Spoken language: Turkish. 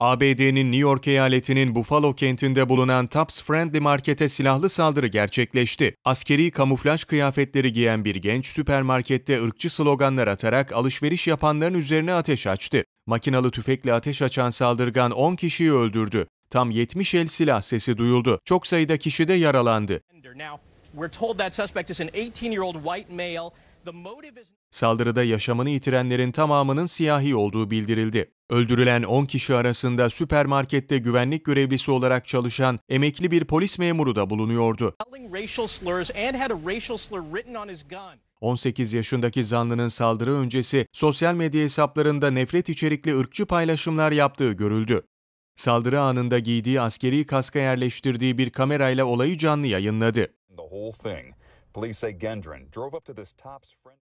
ABD'nin New York eyaletinin Buffalo kentinde bulunan Tops Friendly Market'e silahlı saldırı gerçekleşti. Askeri kamuflaj kıyafetleri giyen bir genç süpermarkette ırkçı sloganlar atarak alışveriş yapanların üzerine ateş açtı. Makinalı tüfekle ateş açan saldırgan 10 kişiyi öldürdü. Tam 70 el silah sesi duyuldu. Çok sayıda kişi de yaralandı. Saldırıda yaşamını yitirenlerin tamamının siyahi olduğu bildirildi. Öldürülen 10 kişi arasında süpermarkette güvenlik görevlisi olarak çalışan emekli bir polis memuru da bulunuyordu. 18 yaşındaki zanlının saldırı öncesi sosyal medya hesaplarında nefret içerikli ırkçı paylaşımlar yaptığı görüldü. Saldırı anında giydiği askeri kaska yerleştirdiği bir kamerayla olayı canlı yayınladı. Police say Gendron drove up to this top's friend.